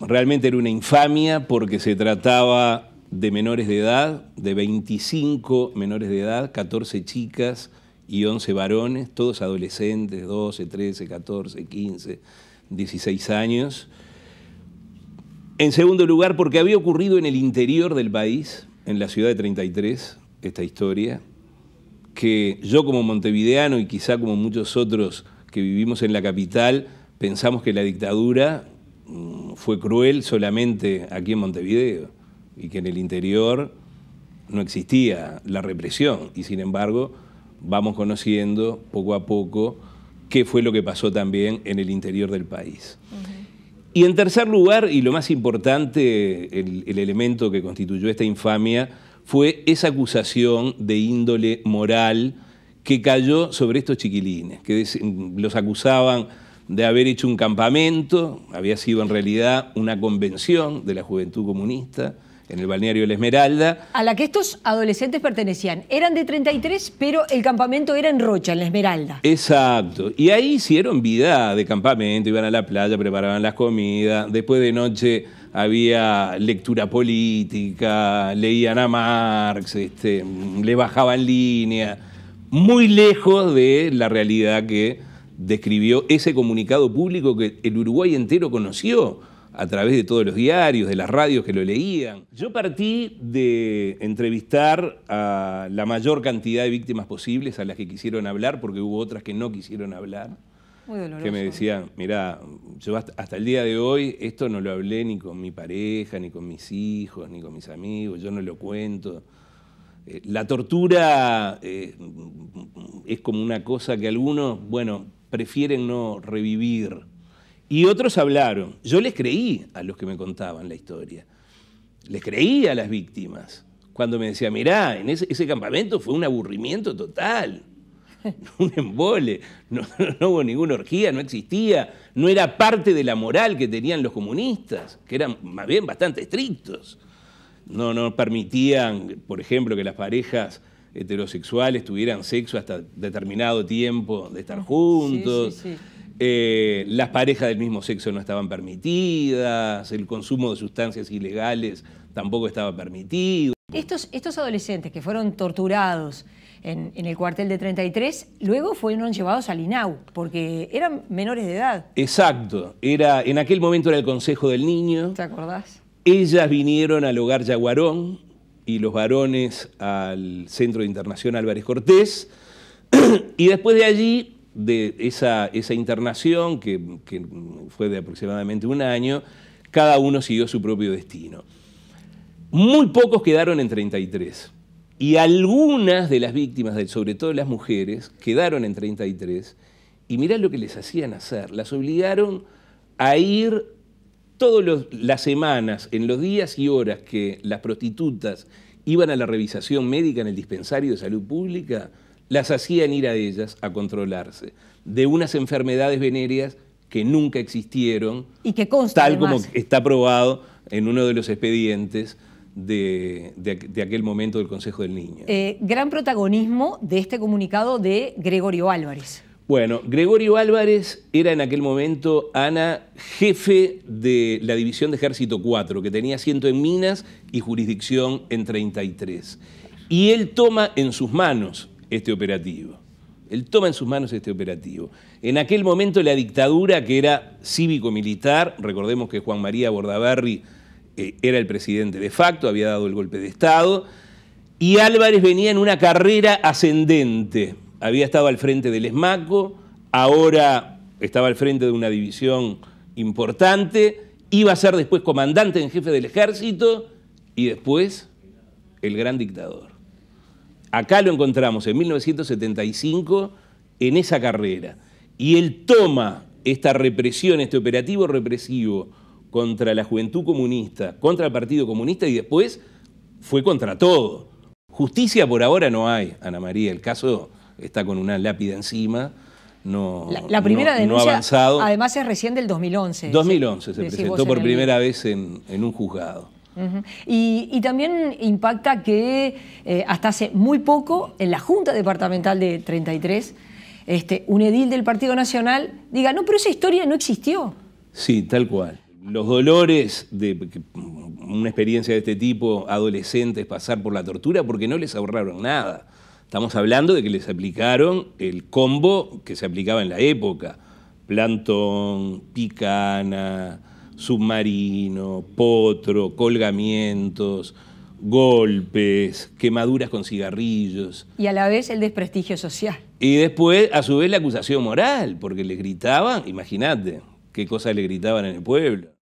Realmente era una infamia porque se trataba de menores de edad, de 25 menores de edad, 14 chicas y 11 varones, todos adolescentes, 12, 13, 14, 15, 16 años. En segundo lugar, porque había ocurrido en el interior del país, en la ciudad de 33, esta historia, que yo como montevideano y quizá como muchos otros que vivimos en la capital, pensamos que la dictadura fue cruel solamente aquí en Montevideo y que en el interior no existía la represión y sin embargo vamos conociendo poco a poco qué fue lo que pasó también en el interior del país. Y en tercer lugar, y lo más importante, el elemento que constituyó esta infamia, fue esa acusación de índole moral que cayó sobre estos chiquilines, que los acusaban de haber hecho un campamento, había sido en realidad una convención de la juventud comunista en el balneario de la Esmeralda. A la que estos adolescentes pertenecían. Eran de 33, pero el campamento era en Rocha, en la Esmeralda. Exacto. Y ahí hicieron vida de campamento, iban a la playa, preparaban las comidas, después de noche había lectura política, leían a Marx, este, le bajaban línea, muy lejos de la realidad que describió ese comunicado público que el Uruguay entero conoció a través de todos los diarios, de las radios que lo leían. Yo partí de entrevistar a la mayor cantidad de víctimas posibles a las que quisieron hablar, porque hubo otras que no quisieron hablar. Muy doloroso. Que me decían, mirá, yo hasta, el día de hoy esto no lo hablé ni con mi pareja, ni con mis hijos, ni con mis amigos, yo no lo cuento. Eh, la tortura eh, es como una cosa que algunos, bueno, prefieren no revivir. Y otros hablaron. Yo les creí a los que me contaban la historia. Les creí a las víctimas. Cuando me decía, mirá, en ese, campamento fue un aburrimiento total, un embole, no, hubo ninguna orgía, no existía, no era parte de la moral que tenían los comunistas, que eran más bien bastante estrictos. No, no permitían, por ejemplo, que las parejas heterosexuales tuvieran sexo hasta determinado tiempo de estar juntos. Eh, las parejas del mismo sexo no estaban permitidas, el consumo de sustancias ilegales tampoco estaba permitido. Estos, adolescentes que fueron torturados en, el cuartel de 33, luego fueron llevados al INAU, porque eran menores de edad. Exacto, era, en aquel momento era el Consejo del Niño. ¿Te acordás? Ellas vinieron al hogar Yaguarón, y los varones al Centro de Internación Álvarez Cortés. y después de allí, de esa, esa internación, que, que, fue de aproximadamente un año, cada uno siguió su propio destino. Muy pocos quedaron en 33. Y algunas de las víctimas, sobre todo las mujeres, quedaron en 33. Y mirá lo que les hacían hacer. Las obligaron a ir Todas las semanas, en los días y horas que las prostitutas iban a la revisación médica en el dispensario de salud pública, las hacían ir a ellas a controlarse de unas enfermedades venéreas que nunca existieron. Y que Tal como está probado en uno de los expedientes de, aquel momento del Consejo del Niño. Eh, gran protagonismo de este comunicado de Gregorio Álvarez. Bueno, Gregorio Álvarez era en aquel momento, Ana, jefe de la División de Ejército 4, que tenía asiento en Minas y jurisdicción en 33. Y él toma en sus manos este operativo. Él toma en sus manos este operativo. En aquel momento la dictadura, que era cívico-militar, recordemos que Juan María Bordaberry eh, era el presidente de facto, había dado el golpe de Estado, y Álvarez venía en una carrera ascendente había estado al frente del ESMACO, ahora estaba al frente de una división importante, iba a ser después comandante en jefe del ejército y después el gran dictador. Acá lo encontramos en 1975 en esa carrera. Y él toma esta represión, este operativo represivo contra la juventud comunista, contra el Partido Comunista y después fue contra todo. Justicia por ahora no hay, Ana María. El caso está con una lápida encima. No, la, primera denuncia, avanzado. además, es recién del 2011. 2011 se, presentó por primera vez en, un juzgado. y, también impacta que eh, hasta hace muy poco, en la Junta Departamental de 33, este, un edil del Partido Nacional diga, no, pero esa historia no existió. Sí, tal cual. Los dolores de una experiencia de este tipo, adolescentes, pasar por la tortura, porque no les ahorraron nada. Estamos hablando de que les aplicaron el combo que se aplicaba en la época. Plantón, picana, submarino, potro, colgamientos, golpes, quemaduras con cigarrillos. Y a la vez el desprestigio social. Y después, a su vez, la acusación moral, porque les gritaban, imagínate, qué cosas le gritaban en el pueblo.